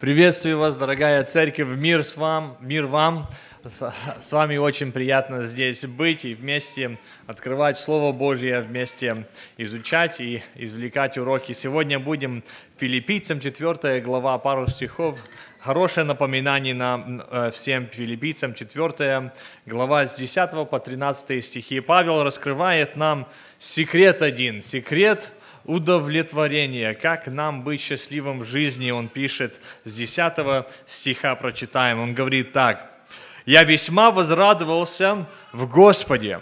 Приветствую вас, дорогая церковь, мир с вам, мир вам. С вами очень приятно здесь быть и вместе открывать Слово Божье, вместе изучать и извлекать уроки. Сегодня будем филиппийцам, 4 глава, пару стихов. Хорошее напоминание нам э, всем филиппийцам, 4 глава с 10 по 13 стихи. Павел раскрывает нам секрет один, секрет удовлетворение. Как нам быть счастливым в жизни, он пишет с 10 стиха, прочитаем. Он говорит так. «Я весьма возрадовался в Господе,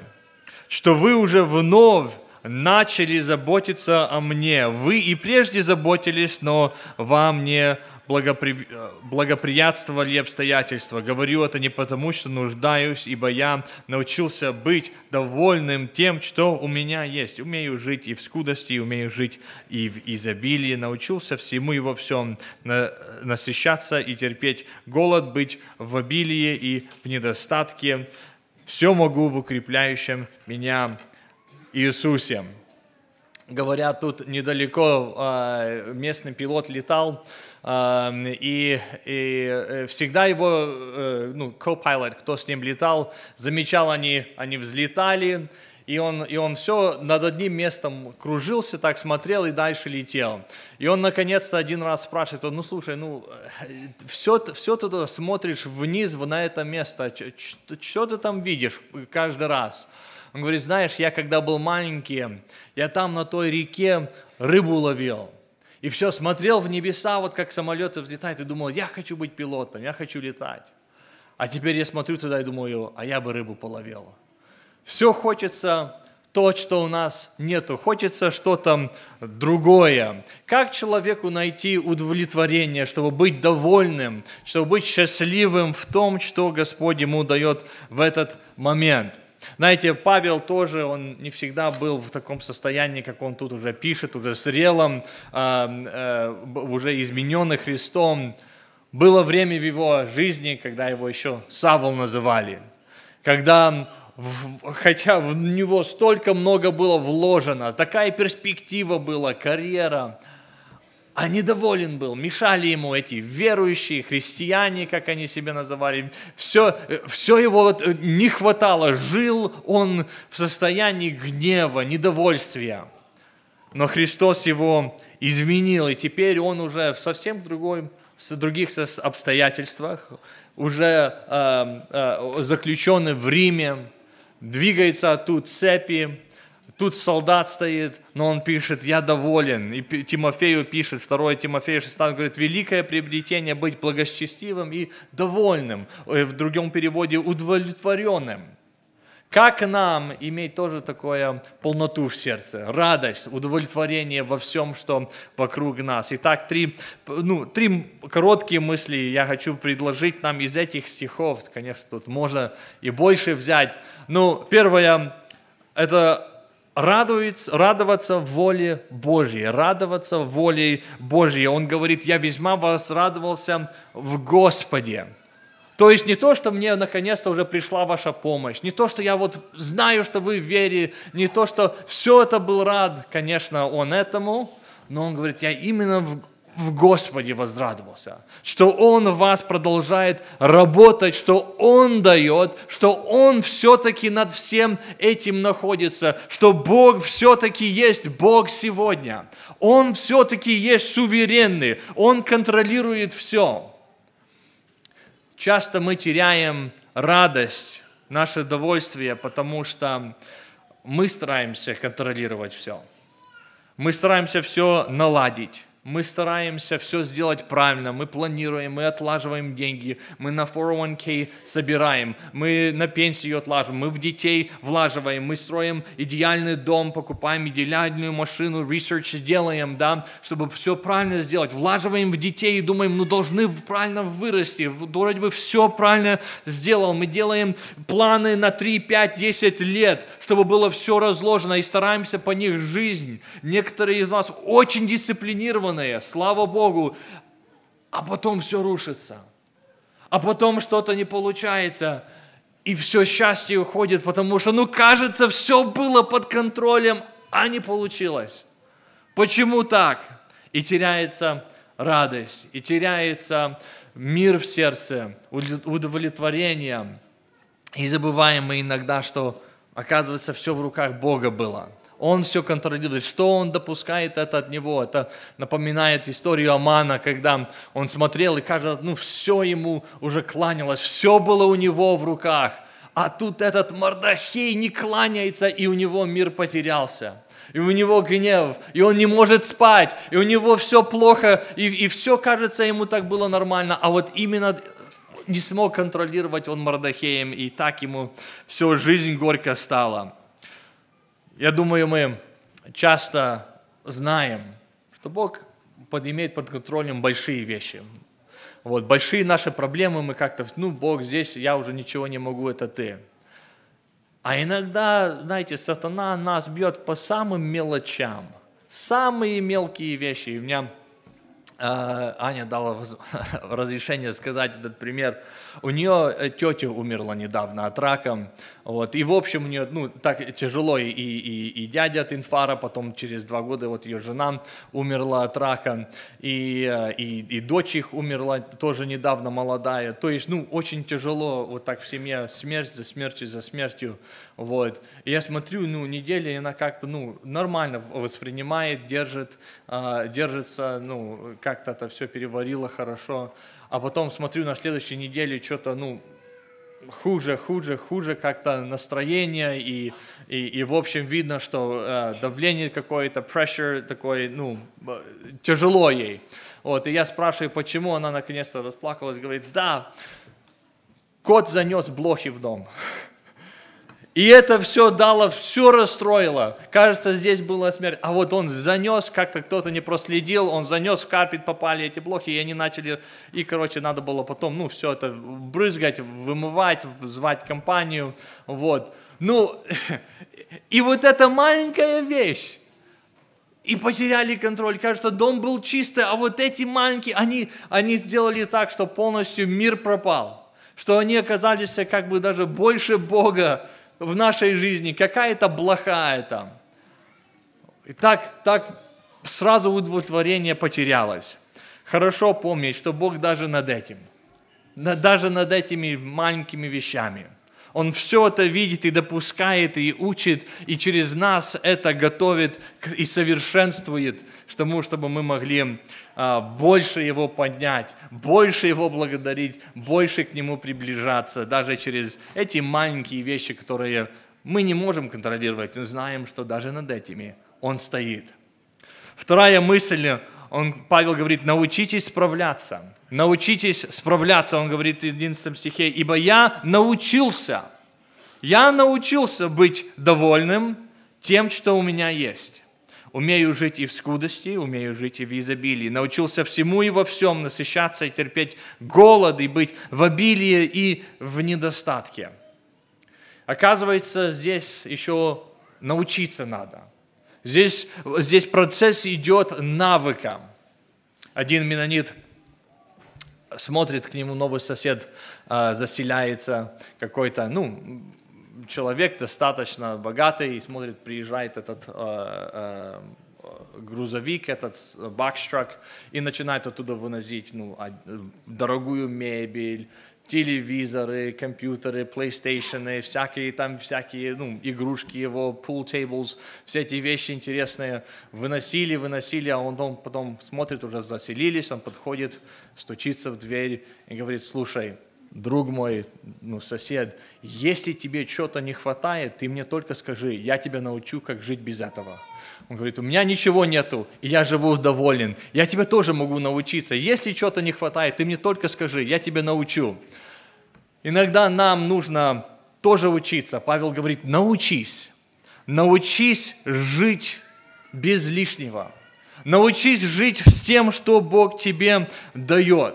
что вы уже вновь начали заботиться о мне. Вы и прежде заботились, но вам не благопри... Э, благоприятствовали обстоятельства. Говорю это не потому, что нуждаюсь, ибо я научился быть довольным тем, что у меня есть. Умею жить и в скудости, и умею жить и в изобилии. Научился всему и во всем на... насыщаться и терпеть голод, быть в обилии и в недостатке. Все могу в укрепляющем меня Иисусе. Говорят, тут недалеко а, местный пилот летал, и, и э, всегда его, э, ну, co-pilot, кто с ним летал, замечал, они, они взлетали, и он, и он все над одним местом кружился, так смотрел и дальше летел. И он наконец-то один раз спрашивает, ну слушай, ну все, э, все ты смотришь вниз на это место, что ты там видишь каждый раз? Он говорит, знаешь, я когда был маленький, я там на той реке рыбу ловил. И все, смотрел в небеса, вот как самолеты взлетают, и думал, я хочу быть пилотом, я хочу летать. А теперь я смотрю туда и думаю, а я бы рыбу половил. Все хочется то, что у нас нету. Хочется что-то другое. Как человеку найти удовлетворение, чтобы быть довольным, чтобы быть счастливым в том, что Господь ему дает в этот момент – знаете, Павел тоже, он не всегда был в таком состоянии, как он тут уже пишет, уже зрелым, а, э, уже измененным Христом. Было время в его жизни, когда его еще Савол называли, когда хотя в него столько много было вложено, такая перспектива была, карьера – а недоволен был, мешали ему эти верующие, христиане, как они себя называли, все, э, все его вот э, не хватало, жил он в состоянии гнева, недовольствия. Но Христос его изменил, и теперь он уже в совсем другой, в других обстоятельствах, уже э, э, заключенный в Риме, двигается тут цепи, Тут солдат стоит, но он пишет, я доволен. И Тимофею пишет, 2 Тимофею 6, говорит, великое приобретение быть благочестивым и довольным. Э, в другом переводе удовлетворенным. Как нам иметь тоже такое полноту в сердце, радость, удовлетворение во всем, что вокруг нас? Итак, три, ну, три короткие мысли я хочу предложить нам из этих стихов. Конечно, тут можно и больше взять. Ну, первое, это радуется, радоваться воле Божьей, радоваться воле Божьей. Он говорит, я весьма вас радовался в Господе. То есть не то, что мне наконец-то уже пришла ваша помощь, не то, что я вот знаю, что вы в вере, не то, что все это был рад, конечно, он этому, но он говорит, я именно в в Господе возрадовался, что Он в вас продолжает работать, что Он дает, что Он все-таки над всем этим находится, что Бог все-таки есть Бог сегодня. Он все-таки есть суверенный, Он контролирует все. Часто мы теряем радость, наше довольствие, потому что мы стараемся контролировать все. Мы стараемся все наладить мы стараемся все сделать правильно, мы планируем, мы отлаживаем деньги, мы на 401k собираем, мы на пенсию отлаживаем, мы в детей влаживаем, мы строим идеальный дом, покупаем идеальную машину, research делаем, да, чтобы все правильно сделать, влаживаем в детей и думаем, ну должны правильно вырасти, вроде бы все правильно сделал, мы делаем планы на 3, 5, 10 лет, чтобы было все разложено, и стараемся по них жизнь. Некоторые из вас очень дисциплинированные, слава Богу, а потом все рушится. А потом что-то не получается, и все счастье уходит, потому что, ну, кажется, все было под контролем, а не получилось. Почему так? И теряется радость, и теряется мир в сердце, удовлетворение. И забываем мы иногда, что Оказывается, все в руках Бога было. Он все контролирует. Что он допускает, это от него. Это напоминает историю Амана, когда он смотрел, и кажется, ну все ему уже кланялось, все было у него в руках. А тут этот Мордахей не кланяется, и у него мир потерялся. И у него гнев, и он не может спать, и у него все плохо, и, и все кажется ему так было нормально. А вот именно не смог контролировать он Мордахеем, и так ему всю жизнь горько стало. Я думаю, мы часто знаем, что Бог поднимает под контролем большие вещи. Вот, большие наши проблемы, мы как-то, ну, Бог здесь, я уже ничего не могу, это ты. А иногда, знаете, сатана нас бьет по самым мелочам, самые мелкие вещи. у меня Э, Аня дала разрешение сказать этот пример. У нее э, тетя умерла недавно от рака. Вот. И в общем у нее ну, так тяжело и, и, и дядя от инфара, потом через два года вот ее жена умерла от рака, и, э, и, и дочь их умерла тоже недавно молодая. То есть ну, очень тяжело вот так в семье смерть за смертью за смертью. Вот. И я смотрю, ну неделя она как-то ну, нормально воспринимает, держит, держится, ну как-то это все переварила хорошо. А потом смотрю на следующей неделе что-то, ну, хуже, хуже, хуже как-то настроение, и, и, и в общем видно, что э, давление какое-то, pressure такой, ну, э, тяжело ей. Вот, и я спрашиваю, почему она наконец-то расплакалась, говорит, да, кот занес блохи в дом. И это все дало, все расстроило. Кажется, здесь была смерть. А вот он занес, как-то кто-то не проследил, он занес, в карпет попали эти блоки, и они начали, и, короче, надо было потом, ну, все это брызгать, вымывать, звать компанию, вот. Ну, и вот эта маленькая вещь, и потеряли контроль. Кажется, дом был чистый, а вот эти маленькие, они, они сделали так, что полностью мир пропал, что они оказались как бы даже больше Бога, в нашей жизни, какая-то плохая там. И так, так сразу удовлетворение потерялось. Хорошо помнить, что Бог даже над этим, даже над этими маленькими вещами – он все это видит и допускает, и учит, и через нас это готовит и совершенствует тому, чтобы мы могли а, больше Его поднять, больше Его благодарить, больше к Нему приближаться, даже через эти маленькие вещи, которые мы не можем контролировать, но знаем, что даже над этими Он стоит. Вторая мысль он, Павел говорит, научитесь справляться. Научитесь справляться, он говорит в 11 стихе, ибо я научился, я научился быть довольным тем, что у меня есть. Умею жить и в скудости, умею жить и в изобилии. Научился всему и во всем насыщаться и терпеть голод, и быть в обилии и в недостатке. Оказывается, здесь еще научиться надо – Здесь, здесь процесс идет навыком. Один менонит смотрит к нему новый сосед, э, заселяется какой-то, ну, человек достаточно богатый, и смотрит, приезжает этот э, э, грузовик, этот бакстрак, и начинает оттуда выносить ну, дорогую мебель, телевизоры, компьютеры, PlayStation, всякие там всякие ну, игрушки его, pool tables, все эти вещи интересные выносили, выносили, а он дом потом смотрит, уже заселились, он подходит, стучится в дверь и говорит, слушай, друг мой, ну, сосед, если тебе чего то не хватает, ты мне только скажи, я тебя научу, как жить без этого. Он говорит, у меня ничего нету, и я живу доволен. Я тебя тоже могу научиться. Если чего то не хватает, ты мне только скажи, я тебя научу. Иногда нам нужно тоже учиться. Павел говорит, научись. Научись жить без лишнего. Научись жить с тем, что Бог тебе дает.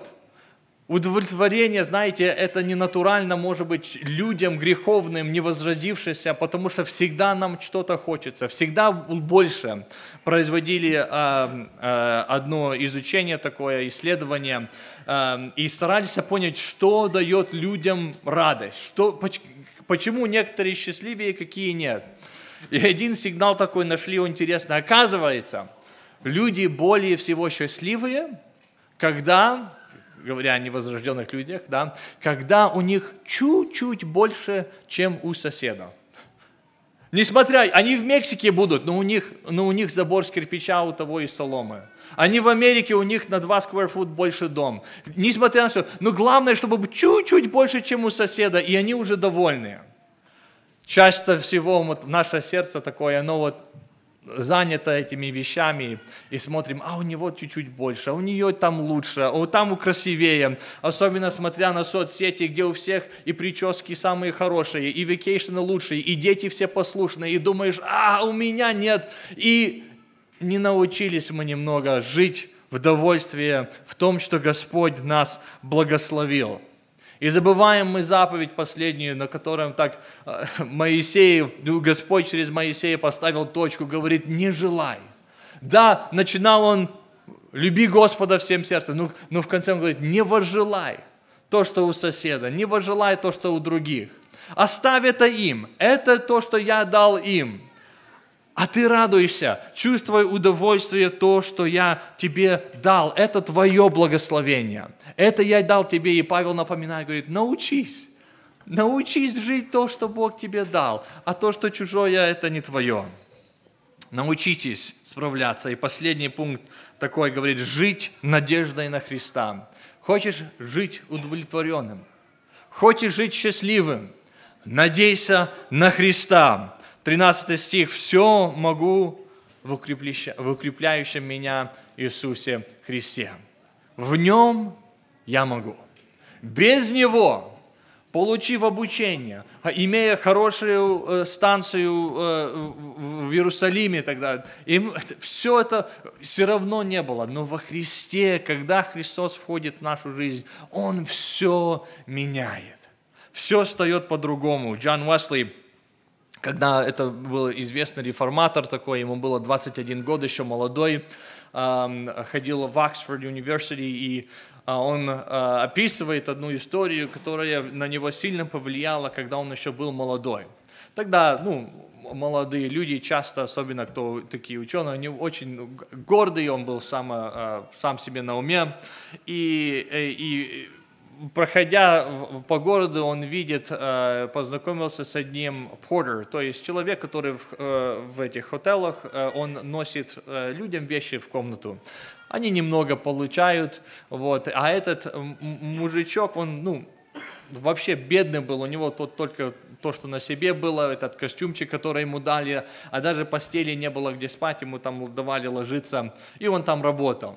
Удовлетворение, знаете, это не натурально, может быть, людям греховным, не возродившимся, потому что всегда нам что-то хочется, всегда больше. Производили э, э, одно изучение такое, исследование, э, и старались понять, что дает людям радость, что, почему некоторые счастливее, какие нет. И один сигнал такой нашли интересно. Оказывается, люди более всего счастливые, когда говоря о невозрожденных людях, да, когда у них чуть-чуть больше, чем у соседа. Несмотря, они в Мексике будут, но у них, но у них забор с кирпича, у того и соломы. Они в Америке, у них на 2 square foot больше дом. Несмотря на все, но главное, чтобы чуть-чуть больше, чем у соседа, и они уже довольны. Часто всего вот наше сердце такое, оно вот занято этими вещами и смотрим, а у него чуть-чуть больше, а у нее там лучше, а там красивее. Особенно смотря на соцсети, где у всех и прически самые хорошие, и векейшены лучшие, и дети все послушные, и думаешь, а у меня нет. И не научились мы немного жить в довольстве, в том, что Господь нас благословил. И забываем мы заповедь последнюю, на котором так э, Моисей, Господь через Моисея поставил точку, говорит, не желай. Да, начинал он, люби Господа всем сердцем, но, ну, но ну, в конце он говорит, не вожелай то, что у соседа, не вожелай то, что у других. Оставь это им, это то, что я дал им. А ты радуйся, чувствуй удовольствие то, что я тебе дал. Это твое благословение. Это я дал тебе. И Павел напоминает, говорит, научись. Научись жить то, что Бог тебе дал. А то, что чужое, это не твое. Научитесь справляться. И последний пункт такой говорит, жить надеждой на Христа. Хочешь жить удовлетворенным? Хочешь жить счастливым? Надейся на Христа. 13 стих. «Все могу в укрепляющем меня Иисусе Христе». В Нем я могу. Без Него, получив обучение, а имея хорошую э, станцию э, в Иерусалиме тогда, им все это все равно не было. Но во Христе, когда Христос входит в нашу жизнь, Он все меняет. Все встает по-другому. Джон Уэсли когда это был известный реформатор такой, ему было 21 год, еще молодой, ходил в Оксфорд университет, и а, он а, описывает одну историю, которая на него сильно повлияла, когда он еще был молодой. Тогда, ну, молодые люди часто, особенно кто такие ученые, они очень гордые, он был сам, а, сам себе на уме, и, э, и проходя по городу, он видит, э, познакомился с одним портер, то есть человек, который в, э, в этих отелах, э, он носит людям вещи в комнату. Они немного получают, вот, а этот мужичок, он, ну, вообще бедный был, у него тот только то, что на себе было, этот костюмчик, который ему дали, а даже постели не было где спать, ему там давали ложиться, и он там работал.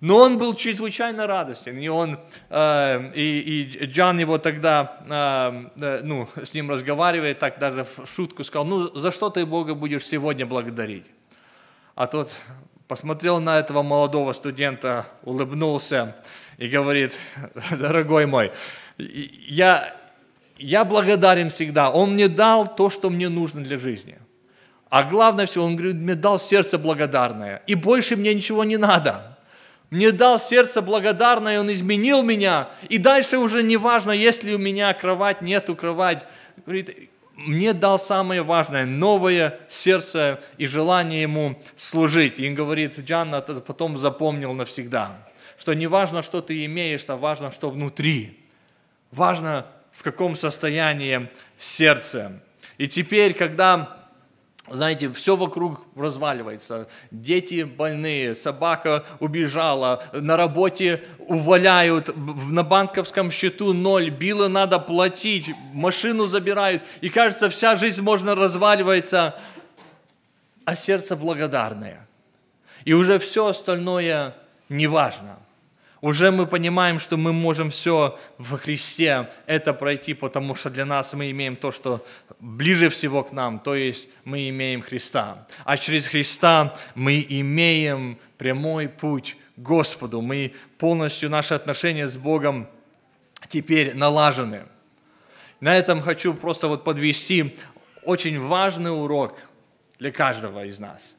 Но он был чрезвычайно радостен, и он, э, и, и Джан его тогда, э, э, ну, с ним разговаривает, так даже в шутку сказал, ну, за что ты Бога будешь сегодня благодарить? А тот посмотрел на этого молодого студента, улыбнулся и говорит, дорогой мой, я, я благодарен всегда, он мне дал то, что мне нужно для жизни. А главное всего, он говорит, мне дал сердце благодарное, и больше мне ничего не надо мне дал сердце благодарное, Он изменил меня. И дальше уже не важно, есть ли у меня кровать, нету кровать. Говорит, мне дал самое важное, новое сердце и желание Ему служить. И говорит, Джанна потом запомнил навсегда, что не важно, что ты имеешь, а важно, что внутри. Важно, в каком состоянии сердце. И теперь, когда знаете, все вокруг разваливается. Дети больные, собака убежала, на работе уваляют, на банковском счету ноль, билы надо платить, машину забирают. И кажется, вся жизнь можно разваливается, а сердце благодарное. И уже все остальное неважно. Уже мы понимаем, что мы можем все во Христе это пройти, потому что для нас мы имеем то, что ближе всего к нам, то есть мы имеем Христа. А через Христа мы имеем прямой путь к Господу. Мы полностью, наши отношения с Богом теперь налажены. На этом хочу просто вот подвести очень важный урок для каждого из нас.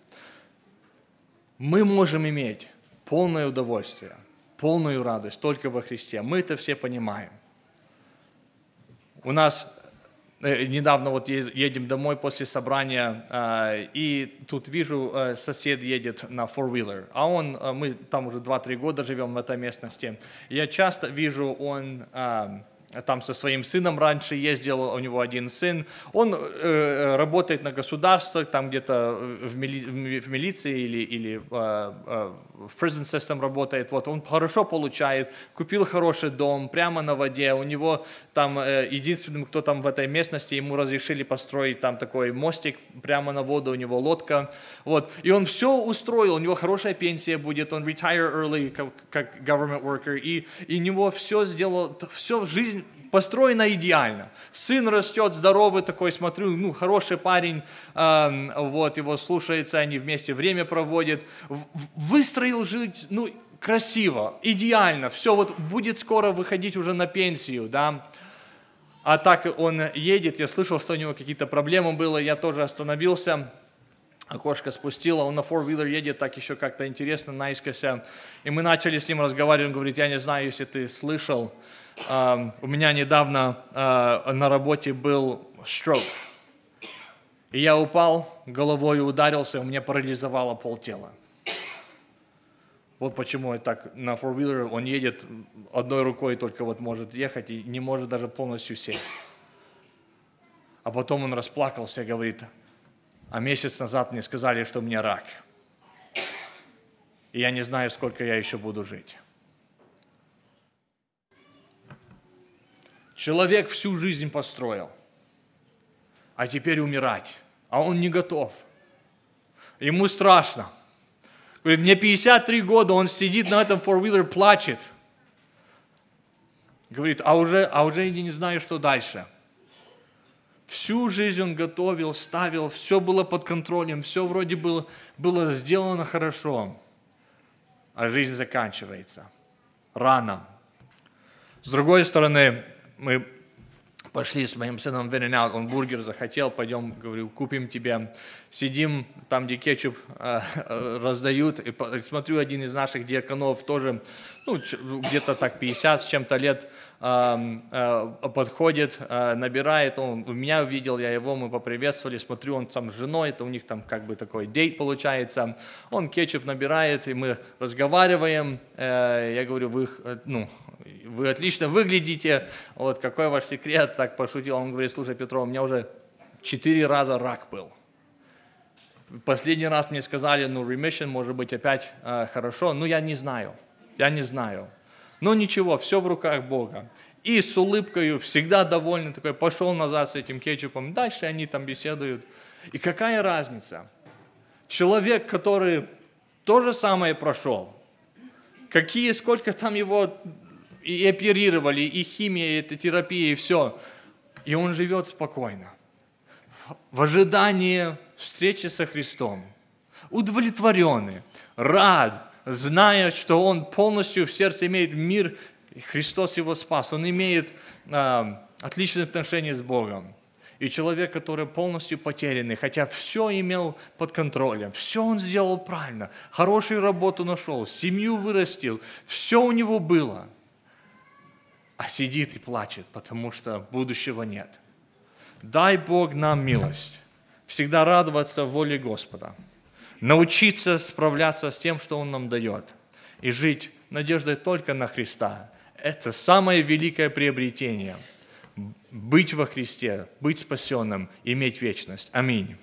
Мы можем иметь полное удовольствие полную радость только во Христе. Мы это все понимаем. У нас э, недавно вот едем домой после собрания, э, и тут вижу, э, сосед едет на four-wheeler, а он, мы там уже 2-3 года живем в этой местности, я часто вижу, он там со своим сыном раньше ездил, у него один сын, он э, э работает на государствах, там где-то в, мили, в милиции или, или э, э, в prison system работает, вот он хорошо получает, купил хороший дом прямо на воде, у него там э, единственным, кто там в этой местности, ему разрешили построить там такой мостик прямо на воду, у него лодка, вот, и он все устроил, у него хорошая пенсия будет, он retire early как, как government worker, и, и у него все сделал, все в жизни построено идеально. Сын растет здоровый такой, смотрю, ну, хороший парень, э, вот, его слушается, они вместе время проводят. Выстроил жить, ну, красиво, идеально, все, вот будет скоро выходить уже на пенсию, да, а так он едет, я слышал, что у него какие-то проблемы было, я тоже остановился, окошко спустила, он на four wheeler едет так еще как-то интересно наискося. И мы начали с ним разговаривать, он говорит, я не знаю, если ты слышал, у меня недавно а, на работе был stroke. И я упал, головой ударился, у меня парализовало пол тела. Вот почему я так на four wheeler он едет одной рукой только вот может ехать и не может даже полностью сесть. А потом он расплакался говорит, а месяц назад мне сказали, что у меня рак. И я не знаю, сколько я еще буду жить. Человек всю жизнь построил, а теперь умирать, а он не готов. Ему страшно. Говорит, мне 53 года, он сидит на этом four-wheeler, плачет. Говорит, а уже, а уже я не знаю, что дальше – Всю жизнь он готовил, ставил, все было под контролем, все вроде было, было сделано хорошо. А жизнь заканчивается. Рано. С другой стороны, мы пошли с моим сыном в out он бургер захотел, пойдем, говорю, купим тебе. Сидим там, где кетчуп э, э раздают, и смотрю, один из наших диаконов тоже ну, где-то так 50 с чем-то лет э, подходит, э, набирает, он меня увидел, я его, мы поприветствовали, смотрю, он сам с женой, это у них там как бы такой дейт получается, он кетчуп набирает, и мы разговариваем, э, я говорю, вы, ну, вы отлично выглядите, вот какой ваш секрет, так пошутил, он говорит, слушай, Петро, у меня уже четыре раза рак был, Последний раз мне сказали, ну, remission, может быть, опять э, хорошо, но ну, я не знаю. Я не знаю. Но ничего, все в руках Бога. И с улыбкой, всегда довольный такой, пошел назад с этим кетчупом. Дальше они там беседуют. И какая разница? Человек, который то же самое прошел, какие, сколько там его и оперировали, и химия, и эта терапия, и все. И он живет спокойно, в ожидании встречи со Христом, удовлетворенный, рад, зная, что он полностью в сердце имеет мир, Христос его спас, он имеет э, а, отличные отношения с Богом. И человек, который полностью потерянный, хотя все имел под контролем, все он сделал правильно, хорошую работу нашел, семью вырастил, все у него было, а сидит и плачет, потому что будущего нет. Дай Бог нам милость, всегда радоваться воле Господа научиться справляться с тем, что Он нам дает, и жить надеждой только на Христа. Это самое великое приобретение – быть во Христе, быть спасенным, иметь вечность. Аминь.